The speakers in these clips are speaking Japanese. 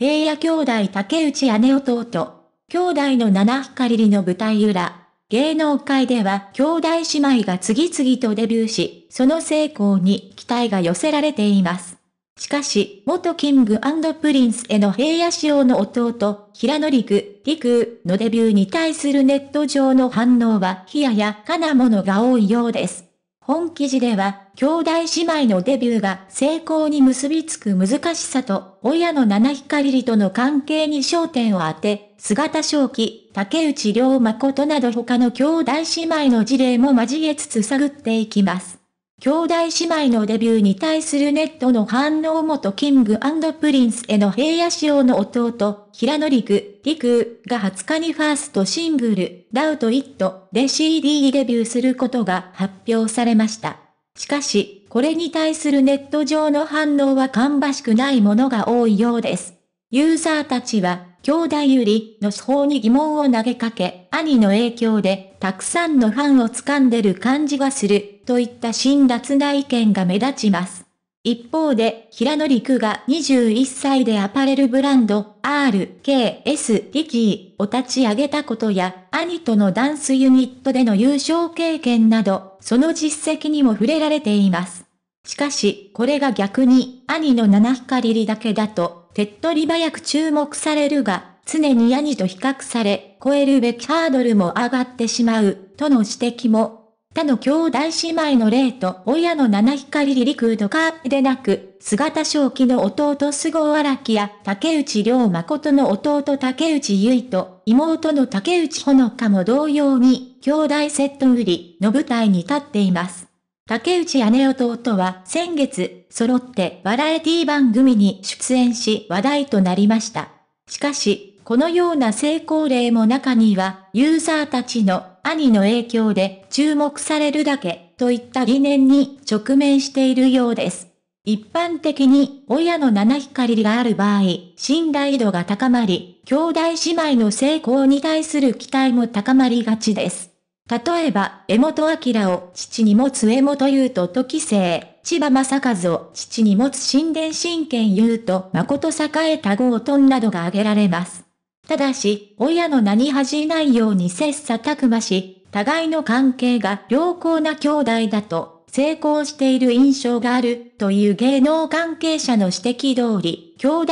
平野兄弟竹内姉弟、兄弟の七光りの舞台裏、芸能界では兄弟姉妹が次々とデビューし、その成功に期待が寄せられています。しかし、元キングプリンスへの平野仕様の弟、平野陸、陸のデビューに対するネット上の反応は冷ややかなものが多いようです。本記事では、兄弟姉妹のデビューが成功に結びつく難しさと、親の七光りとの関係に焦点を当て、姿正輝、竹内涼真など他の兄弟姉妹の事例も交えつつ探っていきます。兄弟姉妹のデビューに対するネットの反応元キングプリンスへの平野仕様の弟、平野陸、陸が20日にファーストシングル、ダウト・イットで CD デビューすることが発表されました。しかし、これに対するネット上の反応は芳しくないものが多いようです。ユーザーたちは、兄弟ゆりの手法に疑問を投げかけ、兄の影響で、たくさんのファンを掴んでる感じがする。といった辛辣な意見が目立ちます。一方で、平野陸が21歳でアパレルブランド、RKS リキーを立ち上げたことや、兄とのダンスユニットでの優勝経験など、その実績にも触れられています。しかし、これが逆に、兄の七光りだけだと、手っ取り早く注目されるが、常に兄と比較され、超えるべきハードルも上がってしまう、との指摘も他の兄弟姉妹の霊と親の七光リリクードカーでなく、姿正気の弟菅生荒木や竹内良誠の弟竹内結と妹の竹内ほのかも同様に、兄弟セット売りの舞台に立っています。竹内姉弟は先月、揃ってバラエティ番組に出演し話題となりました。しかし、このような成功例も中には、ユーザーたちの兄の影響で注目されるだけといった疑念に直面しているようです。一般的に親の七光がある場合、信頼度が高まり、兄弟姉妹の成功に対する期待も高まりがちです。例えば、江本明を父に持つ江本優と時生、千葉正和を父に持つ神殿神剣優と誠栄太郷となどが挙げられます。ただし、親の名に恥じないように切磋琢磨し、互いの関係が良好な兄弟だと、成功している印象がある、という芸能関係者の指摘通り、兄弟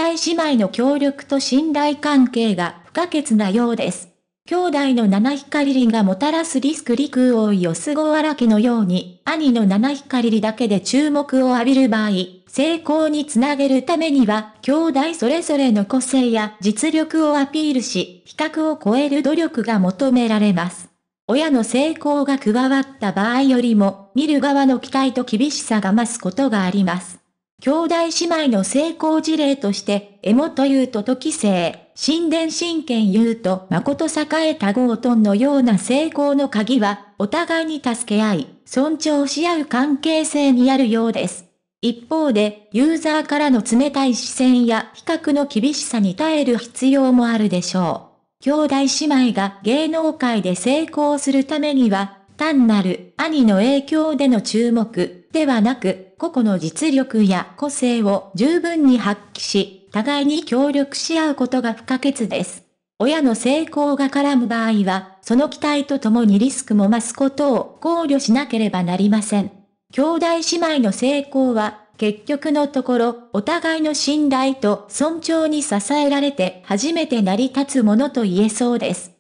姉妹の協力と信頼関係が不可欠なようです。兄弟の七光りがもたらすリスクリク位を凄荒木のように、兄の七光りだけで注目を浴びる場合、成功につなげるためには、兄弟それぞれの個性や実力をアピールし、比較を超える努力が求められます。親の成功が加わった場合よりも、見る側の期待と厳しさが増すことがあります。兄弟姉妹の成功事例として、江本優と時生、神殿神剣優と誠栄ゴートンのような成功の鍵は、お互いに助け合い、尊重し合う関係性にあるようです。一方で、ユーザーからの冷たい視線や比較の厳しさに耐える必要もあるでしょう。兄弟姉妹が芸能界で成功するためには、単なる兄の影響での注目ではなく、個々の実力や個性を十分に発揮し、互いに協力し合うことが不可欠です。親の成功が絡む場合は、その期待とともにリスクも増すことを考慮しなければなりません。兄弟姉妹の成功は、結局のところ、お互いの信頼と尊重に支えられて初めて成り立つものと言えそうです。